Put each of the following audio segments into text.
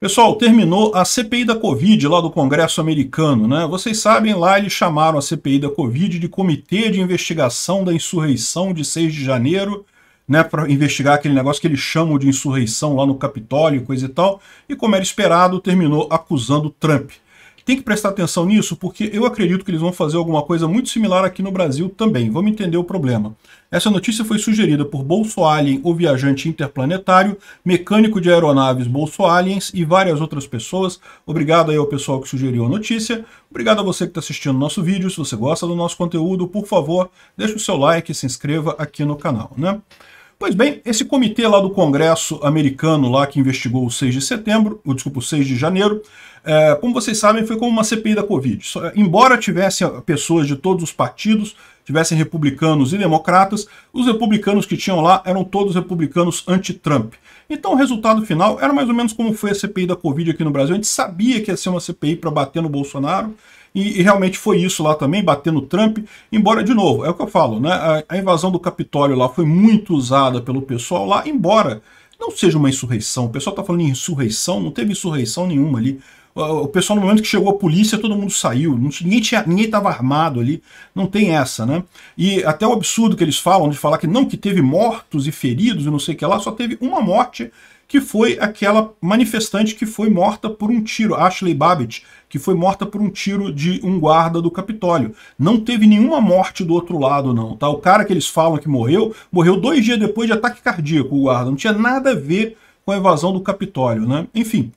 Pessoal, terminou a CPI da Covid lá do Congresso americano, né? Vocês sabem, lá eles chamaram a CPI da Covid de Comitê de Investigação da Insurreição de 6 de janeiro, né, para investigar aquele negócio que eles chamam de insurreição lá no Capitólio, coisa e tal, e como era esperado, terminou acusando Trump. Tem que prestar atenção nisso, porque eu acredito que eles vão fazer alguma coisa muito similar aqui no Brasil também. Vamos entender o problema. Essa notícia foi sugerida por Bolso Alien, o viajante interplanetário, mecânico de aeronaves Bolso Aliens e várias outras pessoas. Obrigado aí ao pessoal que sugeriu a notícia. Obrigado a você que está assistindo nosso vídeo. Se você gosta do nosso conteúdo, por favor, deixe o seu like e se inscreva aqui no canal, né? Pois bem, esse comitê lá do Congresso americano lá que investigou o 6 de setembro, ou, desculpa, o 6 de janeiro, é, como vocês sabem, foi como uma CPI da Covid. Só, embora tivessem pessoas de todos os partidos, tivessem republicanos e democratas, os republicanos que tinham lá eram todos republicanos anti-Trump. Então o resultado final era mais ou menos como foi a CPI da Covid aqui no Brasil. A gente sabia que ia ser uma CPI para bater no Bolsonaro, e, e, realmente foi isso lá também, bater no Trump, embora, de novo, é o que eu falo, né? A, a invasão do Capitólio lá foi muito usada pelo pessoal lá, embora não seja uma insurreição. O pessoal está falando em insurreição, não teve insurreição nenhuma ali o pessoal, no momento que chegou a polícia, todo mundo saiu. Ninguém estava ninguém tava armado ali. Não tem essa, né? E até o absurdo que eles falam de falar que não, que teve mortos e feridos e não sei o que lá, só teve uma morte que foi aquela manifestante que foi morta por um tiro, Ashley Babbitt, que foi morta por um tiro de um guarda do Capitólio. Não teve nenhuma morte do outro lado, não, tá? O cara que eles falam que morreu, morreu dois dias depois de ataque cardíaco, o guarda. Não tinha nada a ver com a evasão do Capitólio, né? Enfim,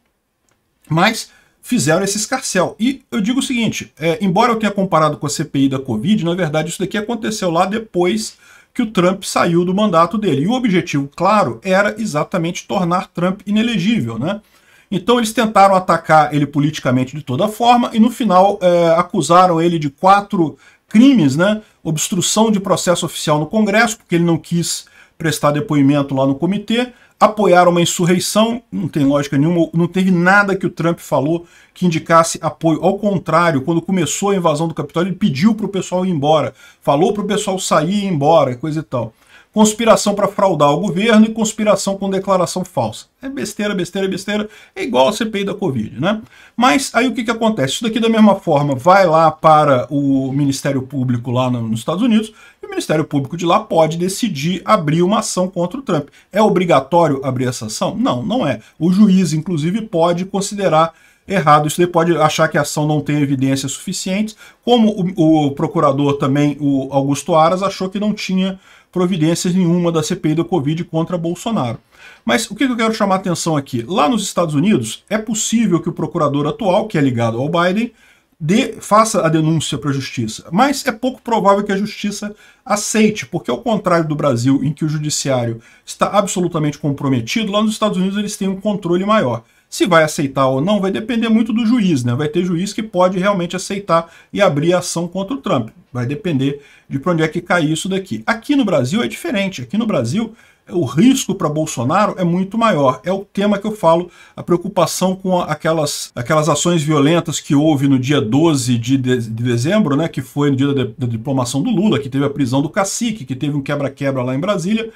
mas fizeram esse escarcel. E eu digo o seguinte, é, embora eu tenha comparado com a CPI da Covid, na verdade isso daqui aconteceu lá depois que o Trump saiu do mandato dele. E o objetivo, claro, era exatamente tornar Trump inelegível, né? Então eles tentaram atacar ele politicamente de toda forma e no final é, acusaram ele de quatro crimes, né? Obstrução de processo oficial no Congresso, porque ele não quis prestar depoimento lá no comitê, Apoiar uma insurreição, não tem lógica nenhuma, não teve nada que o Trump falou que indicasse apoio. Ao contrário, quando começou a invasão do Capitólio, ele pediu para o pessoal ir embora, falou para o pessoal sair e ir embora, coisa e tal conspiração para fraudar o governo e conspiração com declaração falsa. É besteira, besteira, besteira. É igual a CPI da Covid, né? Mas aí o que, que acontece? Isso daqui da mesma forma vai lá para o Ministério Público lá nos Estados Unidos e o Ministério Público de lá pode decidir abrir uma ação contra o Trump. É obrigatório abrir essa ação? Não, não é. O juiz, inclusive, pode considerar errado. Isso daí pode achar que a ação não tem evidências suficientes, como o, o procurador também, o Augusto Aras, achou que não tinha providências nenhuma da CPI da Covid contra Bolsonaro. Mas o que eu quero chamar a atenção aqui? Lá nos Estados Unidos, é possível que o procurador atual, que é ligado ao Biden, dê, faça a denúncia para a justiça. Mas é pouco provável que a justiça aceite, porque ao contrário do Brasil, em que o judiciário está absolutamente comprometido, lá nos Estados Unidos eles têm um controle maior. Se vai aceitar ou não vai depender muito do juiz, né? Vai ter juiz que pode realmente aceitar e abrir ação contra o Trump. Vai depender de para onde é que cai isso daqui. Aqui no Brasil é diferente. Aqui no Brasil o risco para Bolsonaro é muito maior. É o tema que eu falo, a preocupação com aquelas, aquelas ações violentas que houve no dia 12 de, de, de dezembro, né, que foi no dia da, da diplomação do Lula, que teve a prisão do cacique, que teve um quebra-quebra lá em Brasília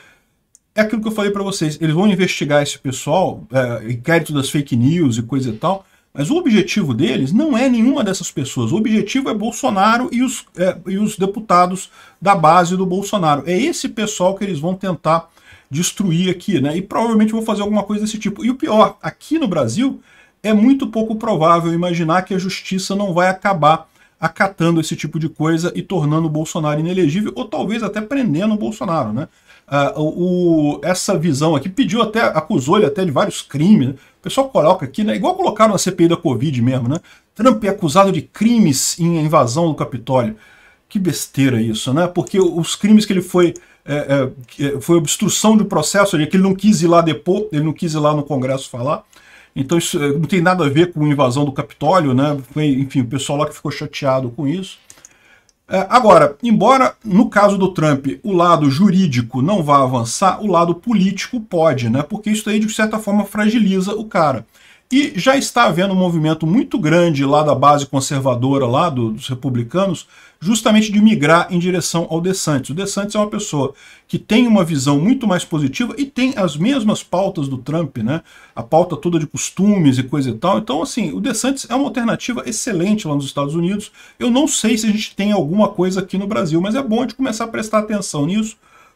é aquilo que eu falei para vocês. Eles vão investigar esse pessoal, é, inquérito das fake news e coisa e tal, mas o objetivo deles não é nenhuma dessas pessoas. O objetivo é Bolsonaro e os, é, e os deputados da base do Bolsonaro. É esse pessoal que eles vão tentar destruir aqui, né? E provavelmente vão fazer alguma coisa desse tipo. E o pior, aqui no Brasil, é muito pouco provável imaginar que a justiça não vai acabar acatando esse tipo de coisa e tornando o Bolsonaro inelegível, ou talvez até prendendo o Bolsonaro, né? Uh, o, essa visão aqui pediu até, acusou ele até de vários crimes. Né? O pessoal coloca aqui, né? Igual colocaram na CPI da Covid mesmo, né? Trump é acusado de crimes em invasão do Capitólio. Que besteira isso, né? Porque os crimes que ele foi. É, é, foi obstrução de processo, que ele não quis ir lá depor, ele não quis ir lá no Congresso falar. Então isso eh, não tem nada a ver com a invasão do Capitólio, né? Foi, enfim, o pessoal lá que ficou chateado com isso. É, agora, embora no caso do Trump o lado jurídico não vá avançar, o lado político pode, né? Porque isso aí de certa forma fragiliza o cara. E já está havendo um movimento muito grande lá da base conservadora, lá do, dos republicanos, justamente de migrar em direção ao DeSantis. O DeSantis é uma pessoa que tem uma visão muito mais positiva e tem as mesmas pautas do Trump, né? A pauta toda de costumes e coisa e tal. Então, assim, o DeSantis é uma alternativa excelente lá nos Estados Unidos. Eu não sei se a gente tem alguma coisa aqui no Brasil, mas é bom de começar a prestar atenção nisso,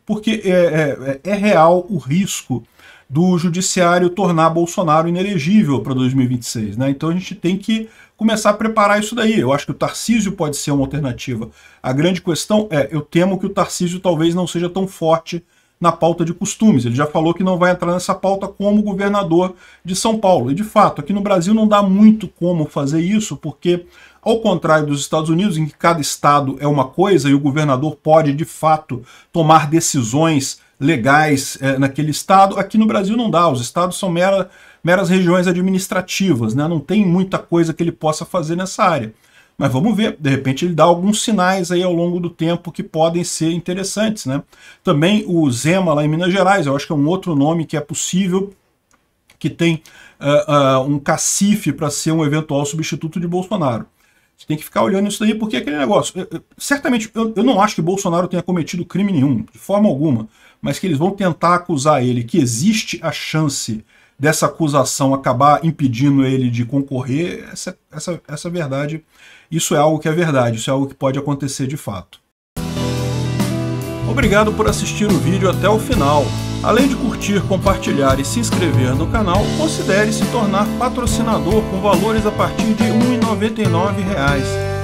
porque é, é, é, é real o risco do judiciário tornar Bolsonaro inelegível para 2026. Né? Então a gente tem que começar a preparar isso daí. Eu acho que o Tarcísio pode ser uma alternativa. A grande questão é, eu temo que o Tarcísio talvez não seja tão forte na pauta de costumes. Ele já falou que não vai entrar nessa pauta como governador de São Paulo. E de fato, aqui no Brasil não dá muito como fazer isso, porque ao contrário dos Estados Unidos, em que cada estado é uma coisa e o governador pode de fato tomar decisões legais é, naquele estado, aqui no Brasil não dá. Os estados são mera, meras regiões administrativas, né? não tem muita coisa que ele possa fazer nessa área. Mas vamos ver, de repente ele dá alguns sinais aí ao longo do tempo que podem ser interessantes. Né? Também o Zema lá em Minas Gerais, eu acho que é um outro nome que é possível, que tem uh, uh, um cacife para ser um eventual substituto de Bolsonaro. Você tem que ficar olhando isso daí, porque é aquele negócio. Eu, eu, certamente, eu, eu, não acho que Bolsonaro tenha cometido crime nenhum, de forma alguma, mas que eles vão tentar acusar ele, que existe a chance dessa acusação acabar impedindo ele de concorrer, essa, essa, essa é verdade, isso é algo que é verdade, isso é algo que pode acontecer de fato. Obrigado por assistir o vídeo até o final. Além de curtir, compartilhar e se inscrever no canal, considere se tornar patrocinador com valores a partir de R$ 1,99